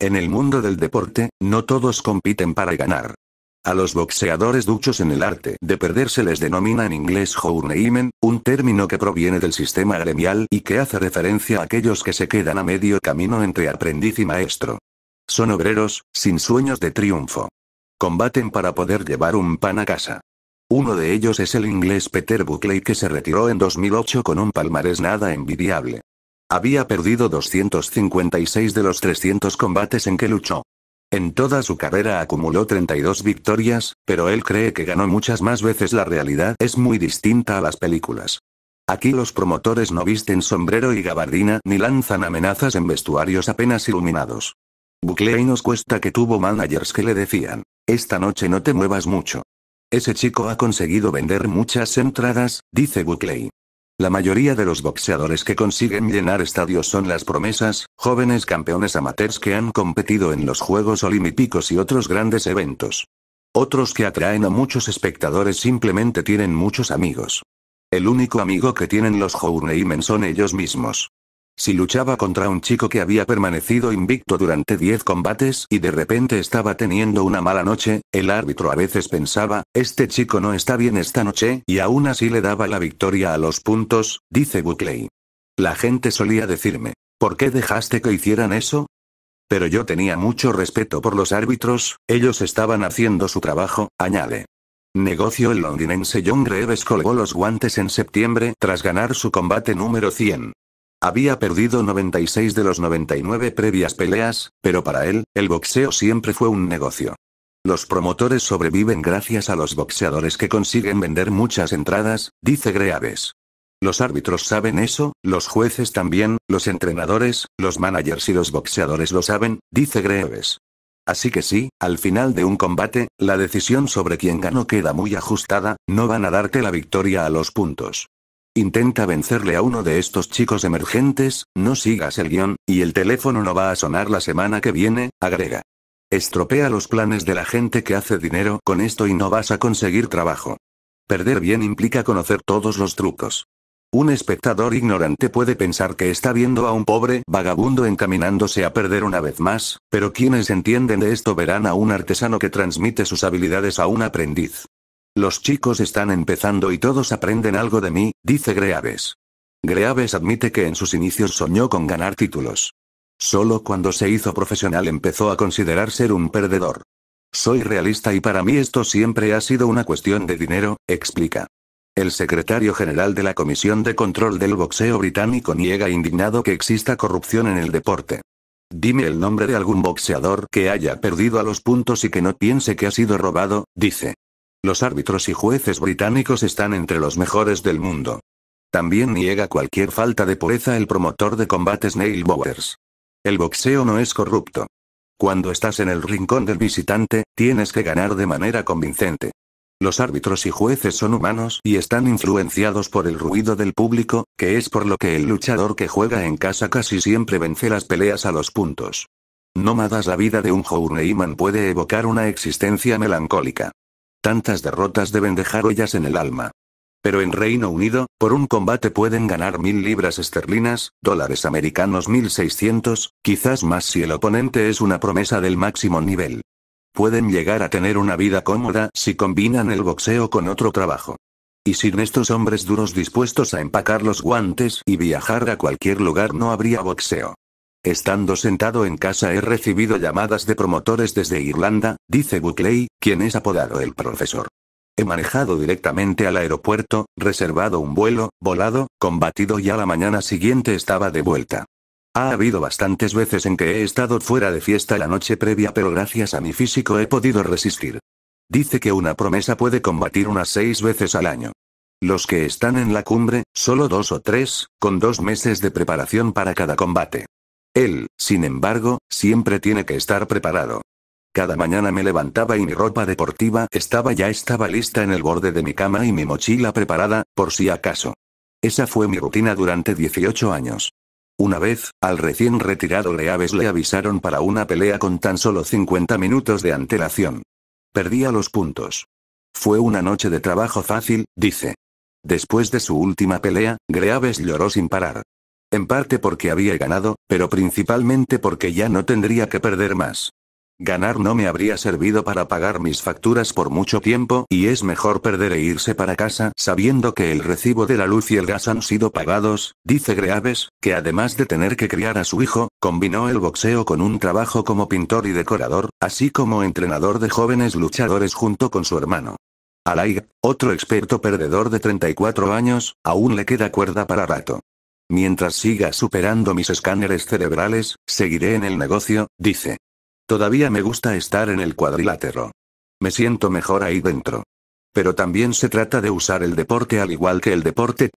En el mundo del deporte, no todos compiten para ganar. A los boxeadores duchos en el arte de perder se les denomina en inglés journeymen, un término que proviene del sistema gremial y que hace referencia a aquellos que se quedan a medio camino entre aprendiz y maestro. Son obreros, sin sueños de triunfo. Combaten para poder llevar un pan a casa. Uno de ellos es el inglés Peter Buckley que se retiró en 2008 con un palmarés nada envidiable. Había perdido 256 de los 300 combates en que luchó. En toda su carrera acumuló 32 victorias, pero él cree que ganó muchas más veces. La realidad es muy distinta a las películas. Aquí los promotores no visten sombrero y gabardina ni lanzan amenazas en vestuarios apenas iluminados. Buckley nos cuesta que tuvo managers que le decían, esta noche no te muevas mucho. Ese chico ha conseguido vender muchas entradas, dice Buckley. La mayoría de los boxeadores que consiguen llenar estadios son las promesas, jóvenes campeones amateurs que han competido en los Juegos Olímpicos y otros grandes eventos. Otros que atraen a muchos espectadores simplemente tienen muchos amigos. El único amigo que tienen los Journeymen son ellos mismos. Si luchaba contra un chico que había permanecido invicto durante 10 combates y de repente estaba teniendo una mala noche, el árbitro a veces pensaba, este chico no está bien esta noche, y aún así le daba la victoria a los puntos, dice Buckley. La gente solía decirme, ¿por qué dejaste que hicieran eso? Pero yo tenía mucho respeto por los árbitros, ellos estaban haciendo su trabajo, añade. Negocio el londinense John Greves colgó los guantes en septiembre tras ganar su combate número 100. Había perdido 96 de los 99 previas peleas, pero para él, el boxeo siempre fue un negocio. Los promotores sobreviven gracias a los boxeadores que consiguen vender muchas entradas, dice Greaves. Los árbitros saben eso, los jueces también, los entrenadores, los managers y los boxeadores lo saben, dice Greaves. Así que sí, al final de un combate, la decisión sobre quién ganó queda muy ajustada, no van a darte la victoria a los puntos. Intenta vencerle a uno de estos chicos emergentes, no sigas el guión, y el teléfono no va a sonar la semana que viene, agrega. Estropea los planes de la gente que hace dinero con esto y no vas a conseguir trabajo. Perder bien implica conocer todos los trucos. Un espectador ignorante puede pensar que está viendo a un pobre vagabundo encaminándose a perder una vez más, pero quienes entienden de esto verán a un artesano que transmite sus habilidades a un aprendiz. Los chicos están empezando y todos aprenden algo de mí, dice Greaves. Greaves admite que en sus inicios soñó con ganar títulos. Solo cuando se hizo profesional empezó a considerar ser un perdedor. Soy realista y para mí esto siempre ha sido una cuestión de dinero, explica. El secretario general de la Comisión de Control del Boxeo británico niega indignado que exista corrupción en el deporte. Dime el nombre de algún boxeador que haya perdido a los puntos y que no piense que ha sido robado, dice. Los árbitros y jueces británicos están entre los mejores del mundo. También niega cualquier falta de pureza el promotor de combates Neil Bowers. El boxeo no es corrupto. Cuando estás en el rincón del visitante, tienes que ganar de manera convincente. Los árbitros y jueces son humanos y están influenciados por el ruido del público, que es por lo que el luchador que juega en casa casi siempre vence las peleas a los puntos. Nómadas la vida de un journeyman puede evocar una existencia melancólica. Tantas derrotas deben dejar huellas en el alma. Pero en Reino Unido, por un combate pueden ganar mil libras esterlinas, dólares americanos 1600, quizás más si el oponente es una promesa del máximo nivel. Pueden llegar a tener una vida cómoda si combinan el boxeo con otro trabajo. Y sin estos hombres duros dispuestos a empacar los guantes y viajar a cualquier lugar no habría boxeo. Estando sentado en casa he recibido llamadas de promotores desde Irlanda, dice Buckley, quien es apodado el profesor. He manejado directamente al aeropuerto, reservado un vuelo, volado, combatido y a la mañana siguiente estaba de vuelta. Ha habido bastantes veces en que he estado fuera de fiesta la noche previa pero gracias a mi físico he podido resistir. Dice que una promesa puede combatir unas seis veces al año. Los que están en la cumbre, solo dos o tres, con dos meses de preparación para cada combate. Él, sin embargo, siempre tiene que estar preparado. Cada mañana me levantaba y mi ropa deportiva estaba ya estaba lista en el borde de mi cama y mi mochila preparada, por si acaso. Esa fue mi rutina durante 18 años. Una vez, al recién retirado Greaves le avisaron para una pelea con tan solo 50 minutos de antelación. Perdía los puntos. Fue una noche de trabajo fácil, dice. Después de su última pelea, Greaves lloró sin parar. En parte porque había ganado, pero principalmente porque ya no tendría que perder más. Ganar no me habría servido para pagar mis facturas por mucho tiempo, y es mejor perder e irse para casa sabiendo que el recibo de la luz y el gas han sido pagados, dice Greaves, que además de tener que criar a su hijo, combinó el boxeo con un trabajo como pintor y decorador, así como entrenador de jóvenes luchadores junto con su hermano. Alay, otro experto perdedor de 34 años, aún le queda cuerda para rato. Mientras siga superando mis escáneres cerebrales, seguiré en el negocio, dice. Todavía me gusta estar en el cuadrilátero. Me siento mejor ahí dentro. Pero también se trata de usar el deporte al igual que el deporte,